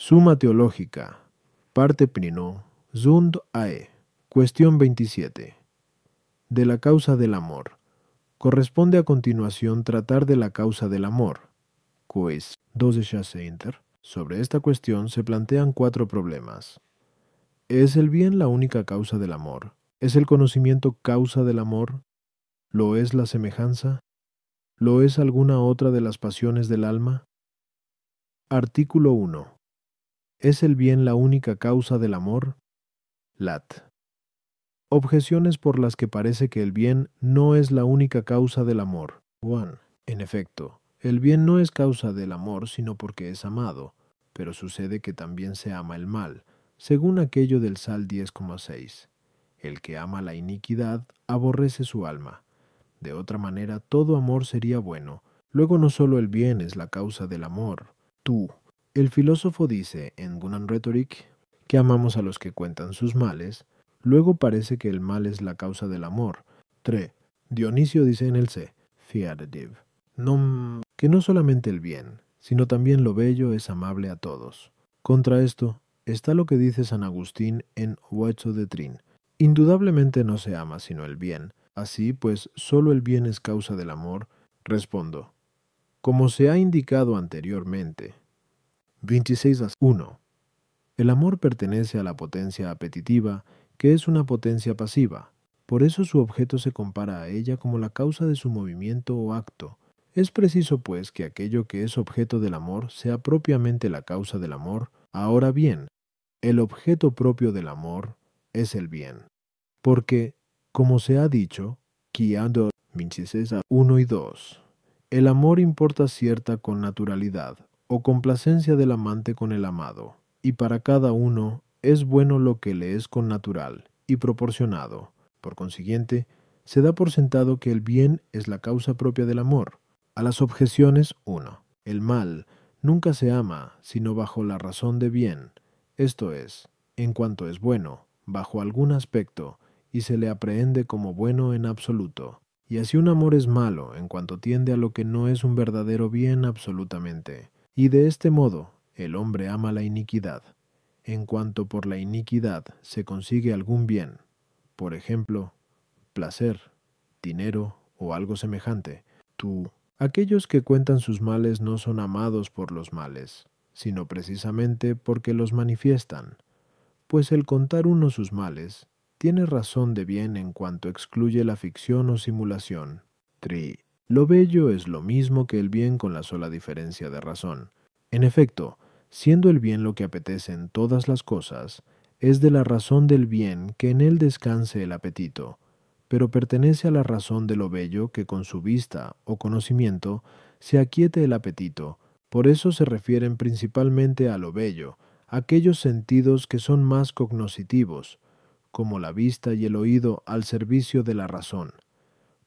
Suma Teológica, parte Prino, Zund Ae, cuestión 27. De la causa del amor. Corresponde a continuación tratar de la causa del amor. Coes Inter. Sobre esta cuestión se plantean cuatro problemas. ¿Es el bien la única causa del amor? ¿Es el conocimiento causa del amor? ¿Lo es la semejanza? ¿Lo es alguna otra de las pasiones del alma? Artículo 1. ¿Es el bien la única causa del amor? Lat. Objeciones por las que parece que el bien no es la única causa del amor. Juan. En efecto, el bien no es causa del amor sino porque es amado, pero sucede que también se ama el mal, según aquello del Sal 10,6. El que ama la iniquidad aborrece su alma. De otra manera, todo amor sería bueno. Luego no solo el bien es la causa del amor. Tú, el filósofo dice en Gunan Rhetoric que amamos a los que cuentan sus males, luego parece que el mal es la causa del amor. 3. Dionisio dice en el C, Div, que no solamente el bien, sino también lo bello es amable a todos. Contra esto está lo que dice San Agustín en Huacho de Trin. Indudablemente no se ama sino el bien, así pues solo el bien es causa del amor. Respondo. Como se ha indicado anteriormente, 26.1. El amor pertenece a la potencia apetitiva, que es una potencia pasiva. Por eso su objeto se compara a ella como la causa de su movimiento o acto. Es preciso, pues, que aquello que es objeto del amor sea propiamente la causa del amor. Ahora bien, el objeto propio del amor es el bien. Porque, como se ha dicho, y 2, el amor importa cierta con naturalidad o complacencia del amante con el amado, y para cada uno es bueno lo que le es con natural y proporcionado. Por consiguiente, se da por sentado que el bien es la causa propia del amor. A las objeciones 1. El mal nunca se ama sino bajo la razón de bien, esto es, en cuanto es bueno, bajo algún aspecto, y se le aprehende como bueno en absoluto. Y así un amor es malo en cuanto tiende a lo que no es un verdadero bien absolutamente. Y de este modo el hombre ama la iniquidad, en cuanto por la iniquidad se consigue algún bien, por ejemplo, placer, dinero o algo semejante, tú, aquellos que cuentan sus males no son amados por los males, sino precisamente porque los manifiestan, pues el contar uno sus males tiene razón de bien en cuanto excluye la ficción o simulación. Lo bello es lo mismo que el bien con la sola diferencia de razón. En efecto, siendo el bien lo que apetece en todas las cosas, es de la razón del bien que en él descanse el apetito, pero pertenece a la razón de lo bello que con su vista o conocimiento se aquiete el apetito, por eso se refieren principalmente a lo bello, aquellos sentidos que son más cognoscitivos, como la vista y el oído al servicio de la razón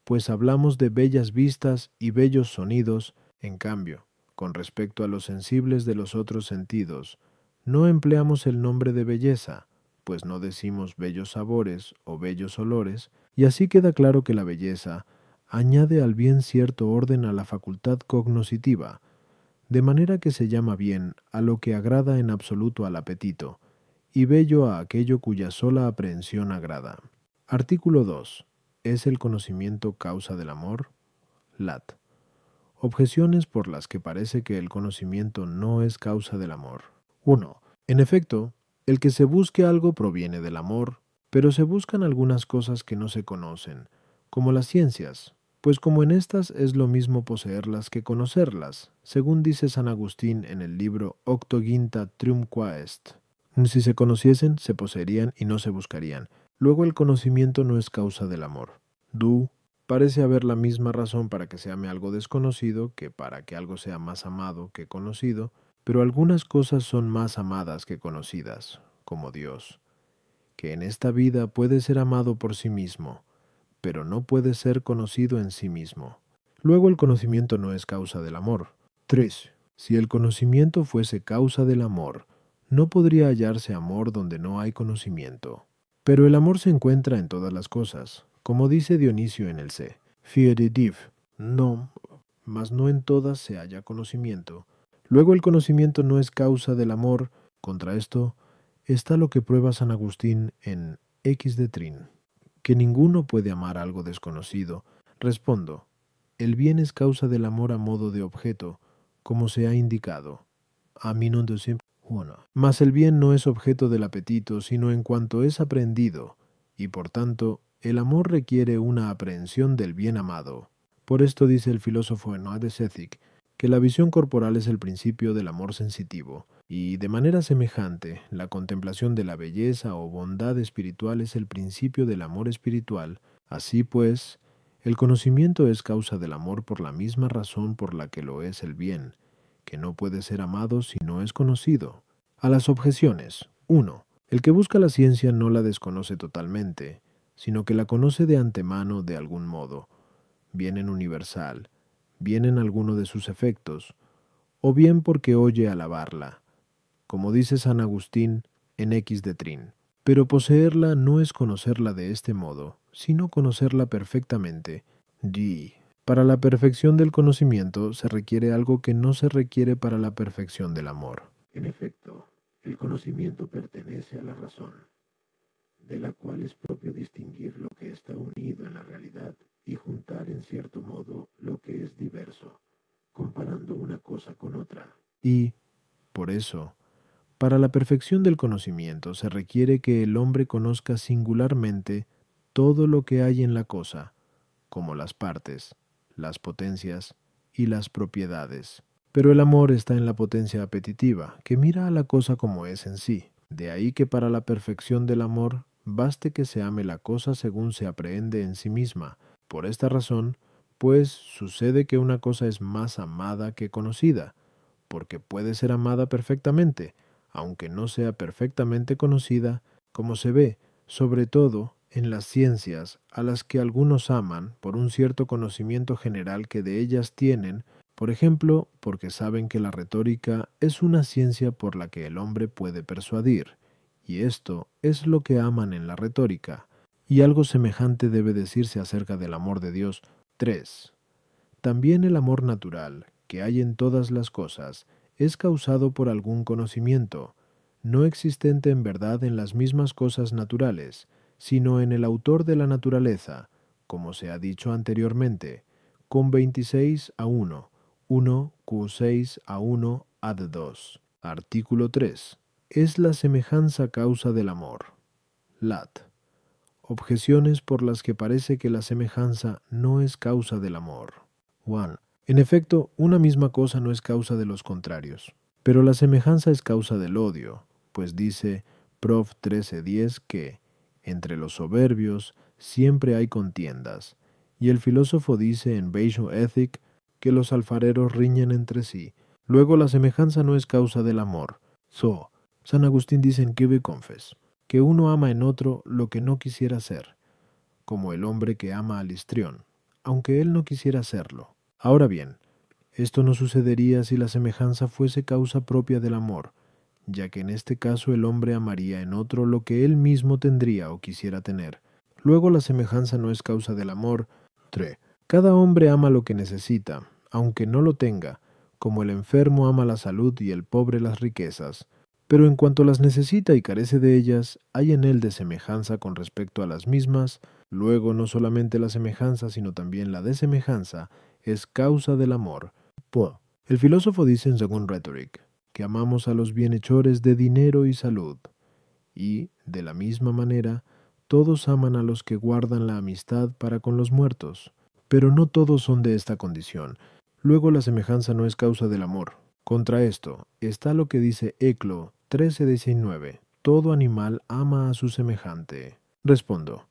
pues hablamos de bellas vistas y bellos sonidos, en cambio, con respecto a los sensibles de los otros sentidos, no empleamos el nombre de belleza, pues no decimos bellos sabores o bellos olores, y así queda claro que la belleza añade al bien cierto orden a la facultad cognoscitiva, de manera que se llama bien a lo que agrada en absoluto al apetito, y bello a aquello cuya sola aprehensión agrada. Artículo 2. ¿Es el conocimiento causa del amor? Lat. Objeciones por las que parece que el conocimiento no es causa del amor. 1. En efecto, el que se busque algo proviene del amor, pero se buscan algunas cosas que no se conocen, como las ciencias, pues como en estas es lo mismo poseerlas que conocerlas, según dice San Agustín en el libro Octoginta Triumqua Si se conociesen, se poseerían y no se buscarían. Luego el conocimiento no es causa del amor. Du parece haber la misma razón para que se ame algo desconocido que para que algo sea más amado que conocido, pero algunas cosas son más amadas que conocidas, como Dios, que en esta vida puede ser amado por sí mismo, pero no puede ser conocido en sí mismo. Luego el conocimiento no es causa del amor. 3. Si el conocimiento fuese causa del amor, no podría hallarse amor donde no hay conocimiento. Pero el amor se encuentra en todas las cosas, como dice Dionisio en el C. Div, no, mas no en todas se halla conocimiento. Luego el conocimiento no es causa del amor, contra esto está lo que prueba San Agustín en X de Trin, que ninguno puede amar algo desconocido. Respondo, el bien es causa del amor a modo de objeto, como se ha indicado. A mí no siempre. Mas el bien no es objeto del apetito, sino en cuanto es aprendido, y por tanto, el amor requiere una aprehensión del bien amado. Por esto dice el filósofo Enoa de que la visión corporal es el principio del amor sensitivo, y de manera semejante, la contemplación de la belleza o bondad espiritual es el principio del amor espiritual. Así pues, el conocimiento es causa del amor por la misma razón por la que lo es el bien, que no puede ser amado si no es conocido. A las objeciones. 1. El que busca la ciencia no la desconoce totalmente, sino que la conoce de antemano de algún modo, bien en universal, bien en alguno de sus efectos, o bien porque oye alabarla, como dice San Agustín en X de Trin. Pero poseerla no es conocerla de este modo, sino conocerla perfectamente. G. Para la perfección del conocimiento se requiere algo que no se requiere para la perfección del amor. En efecto, el conocimiento pertenece a la razón, de la cual es propio distinguir lo que está unido en la realidad y juntar en cierto modo lo que es diverso, comparando una cosa con otra. Y, por eso, para la perfección del conocimiento se requiere que el hombre conozca singularmente todo lo que hay en la cosa, como las partes, las potencias y las propiedades. Pero el amor está en la potencia apetitiva, que mira a la cosa como es en sí. De ahí que para la perfección del amor baste que se ame la cosa según se aprehende en sí misma. Por esta razón, pues sucede que una cosa es más amada que conocida, porque puede ser amada perfectamente, aunque no sea perfectamente conocida, como se ve, sobre todo, en las ciencias, a las que algunos aman por un cierto conocimiento general que de ellas tienen, por ejemplo, porque saben que la retórica es una ciencia por la que el hombre puede persuadir, y esto es lo que aman en la retórica, y algo semejante debe decirse acerca del amor de Dios. 3. También el amor natural, que hay en todas las cosas, es causado por algún conocimiento, no existente en verdad en las mismas cosas naturales, sino en el autor de la naturaleza, como se ha dicho anteriormente, con 26 a 1, 1 Q6 a 1 ad 2. Artículo 3. Es la semejanza causa del amor. Lat. Objeciones por las que parece que la semejanza no es causa del amor. 1. En efecto, una misma cosa no es causa de los contrarios, pero la semejanza es causa del odio, pues dice Prof 13.10 que entre los soberbios siempre hay contiendas, y el filósofo dice en Basho Ethic que los alfareros riñen entre sí. Luego la semejanza no es causa del amor. So, San Agustín dice en Quebe Confes, que uno ama en otro lo que no quisiera ser, como el hombre que ama al histrión, aunque él no quisiera hacerlo. Ahora bien, esto no sucedería si la semejanza fuese causa propia del amor, ya que en este caso el hombre amaría en otro lo que él mismo tendría o quisiera tener. Luego la semejanza no es causa del amor. 3. Cada hombre ama lo que necesita, aunque no lo tenga, como el enfermo ama la salud y el pobre las riquezas. Pero en cuanto las necesita y carece de ellas, hay en él de semejanza con respecto a las mismas, luego no solamente la semejanza, sino también la desemejanza, es causa del amor. po El filósofo dice en según Rhetoric, que amamos a los bienhechores de dinero y salud, y, de la misma manera, todos aman a los que guardan la amistad para con los muertos, pero no todos son de esta condición. Luego la semejanza no es causa del amor. Contra esto está lo que dice Eclo 13:19. Todo animal ama a su semejante. Respondo.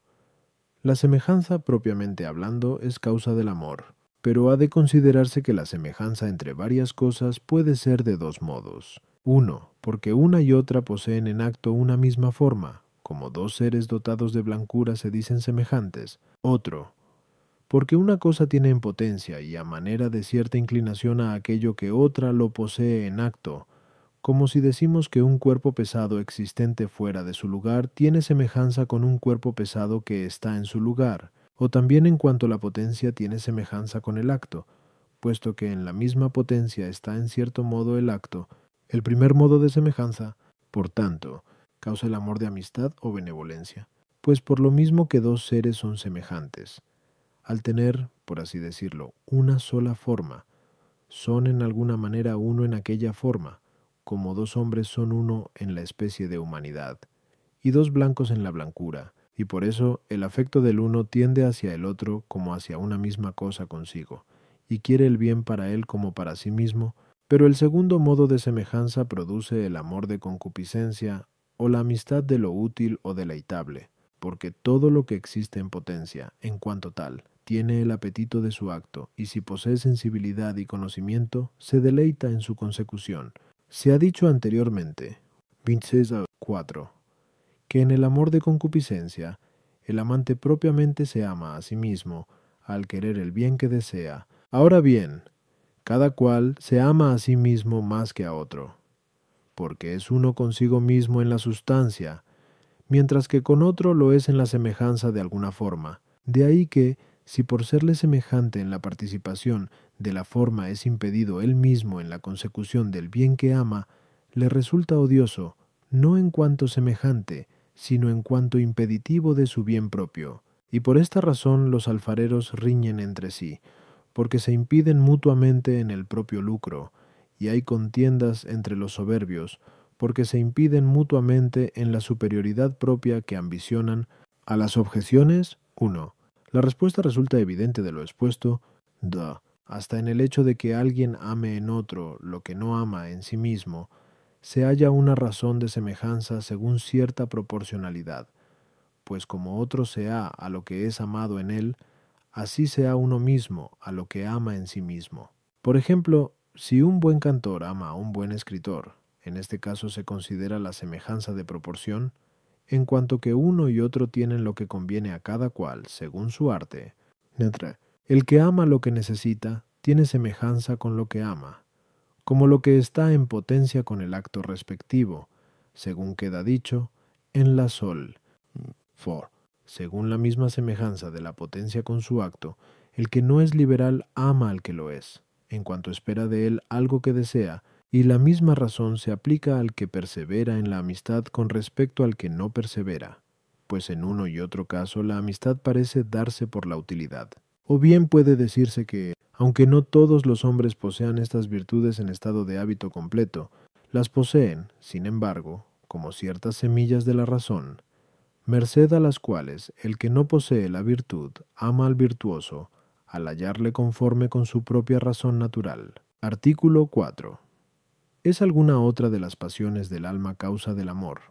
La semejanza propiamente hablando es causa del amor pero ha de considerarse que la semejanza entre varias cosas puede ser de dos modos. Uno, porque una y otra poseen en acto una misma forma, como dos seres dotados de blancura se dicen semejantes. Otro, porque una cosa tiene en potencia y a manera de cierta inclinación a aquello que otra lo posee en acto, como si decimos que un cuerpo pesado existente fuera de su lugar tiene semejanza con un cuerpo pesado que está en su lugar, o también en cuanto la potencia tiene semejanza con el acto, puesto que en la misma potencia está en cierto modo el acto, el primer modo de semejanza, por tanto, causa el amor de amistad o benevolencia, pues por lo mismo que dos seres son semejantes, al tener, por así decirlo, una sola forma, son en alguna manera uno en aquella forma, como dos hombres son uno en la especie de humanidad, y dos blancos en la blancura, y por eso el afecto del uno tiende hacia el otro como hacia una misma cosa consigo, y quiere el bien para él como para sí mismo, pero el segundo modo de semejanza produce el amor de concupiscencia o la amistad de lo útil o deleitable, porque todo lo que existe en potencia, en cuanto tal, tiene el apetito de su acto, y si posee sensibilidad y conocimiento, se deleita en su consecución. Se ha dicho anteriormente, 26 a 4, que en el amor de concupiscencia el amante propiamente se ama a sí mismo al querer el bien que desea. Ahora bien, cada cual se ama a sí mismo más que a otro, porque es uno consigo mismo en la sustancia, mientras que con otro lo es en la semejanza de alguna forma. De ahí que, si por serle semejante en la participación de la forma es impedido él mismo en la consecución del bien que ama, le resulta odioso, no en cuanto semejante, sino en cuanto impeditivo de su bien propio. Y por esta razón los alfareros riñen entre sí, porque se impiden mutuamente en el propio lucro, y hay contiendas entre los soberbios, porque se impiden mutuamente en la superioridad propia que ambicionan. A las objeciones, 1. La respuesta resulta evidente de lo expuesto, da, hasta en el hecho de que alguien ame en otro lo que no ama en sí mismo, se halla una razón de semejanza según cierta proporcionalidad, pues como otro se ha a lo que es amado en él, así se ha uno mismo a lo que ama en sí mismo. Por ejemplo, si un buen cantor ama a un buen escritor, en este caso se considera la semejanza de proporción, en cuanto que uno y otro tienen lo que conviene a cada cual según su arte. El que ama lo que necesita tiene semejanza con lo que ama, como lo que está en potencia con el acto respectivo, según queda dicho, en la sol. For, según la misma semejanza de la potencia con su acto, el que no es liberal ama al que lo es, en cuanto espera de él algo que desea, y la misma razón se aplica al que persevera en la amistad con respecto al que no persevera, pues en uno y otro caso la amistad parece darse por la utilidad. O bien puede decirse que, aunque no todos los hombres posean estas virtudes en estado de hábito completo, las poseen, sin embargo, como ciertas semillas de la razón, merced a las cuales el que no posee la virtud ama al virtuoso, al hallarle conforme con su propia razón natural. Artículo 4. ¿Es alguna otra de las pasiones del alma causa del amor?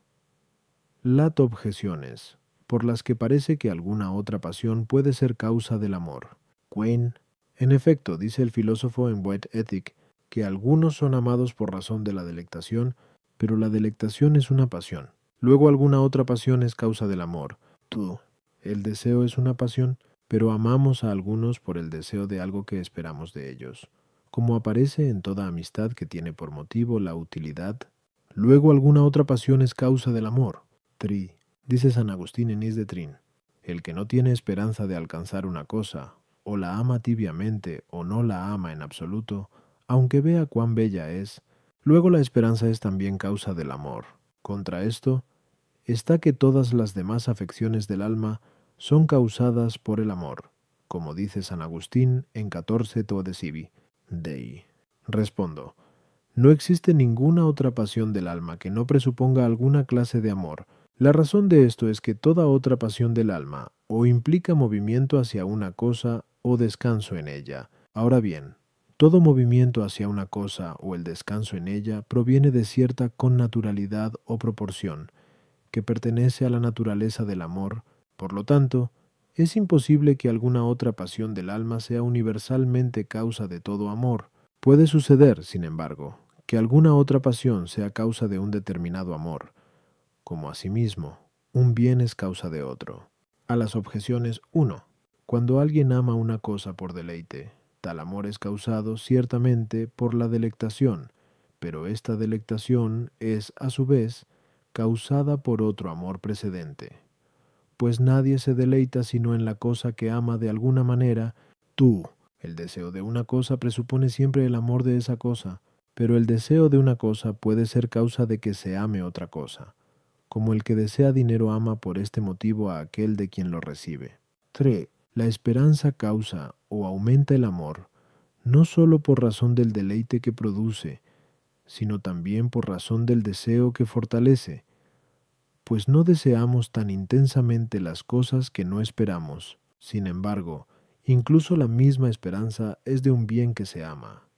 lato objeciones por las que parece que alguna otra pasión puede ser causa del amor. en efecto, dice el filósofo en White Ethic, que algunos son amados por razón de la delectación, pero la delectación es una pasión. Luego alguna otra pasión es causa del amor. Tú, el deseo es una pasión, pero amamos a algunos por el deseo de algo que esperamos de ellos, como aparece en toda amistad que tiene por motivo la utilidad. Luego alguna otra pasión es causa del amor. Tri, Dice San Agustín en is de Trin, el que no tiene esperanza de alcanzar una cosa, o la ama tibiamente o no la ama en absoluto, aunque vea cuán bella es, luego la esperanza es también causa del amor. Contra esto, está que todas las demás afecciones del alma son causadas por el amor, como dice San Agustín en 14 Toadesibi, Dei. Respondo, no existe ninguna otra pasión del alma que no presuponga alguna clase de amor, la razón de esto es que toda otra pasión del alma o implica movimiento hacia una cosa o descanso en ella. Ahora bien, todo movimiento hacia una cosa o el descanso en ella proviene de cierta connaturalidad o proporción, que pertenece a la naturaleza del amor, por lo tanto, es imposible que alguna otra pasión del alma sea universalmente causa de todo amor. Puede suceder, sin embargo, que alguna otra pasión sea causa de un determinado amor, como a sí mismo. Un bien es causa de otro. A las objeciones 1. Cuando alguien ama una cosa por deleite, tal amor es causado ciertamente por la delectación, pero esta delectación es, a su vez, causada por otro amor precedente. Pues nadie se deleita sino en la cosa que ama de alguna manera, tú. El deseo de una cosa presupone siempre el amor de esa cosa, pero el deseo de una cosa puede ser causa de que se ame otra cosa como el que desea dinero ama por este motivo a aquel de quien lo recibe. 3. La esperanza causa o aumenta el amor, no sólo por razón del deleite que produce, sino también por razón del deseo que fortalece, pues no deseamos tan intensamente las cosas que no esperamos. Sin embargo, incluso la misma esperanza es de un bien que se ama.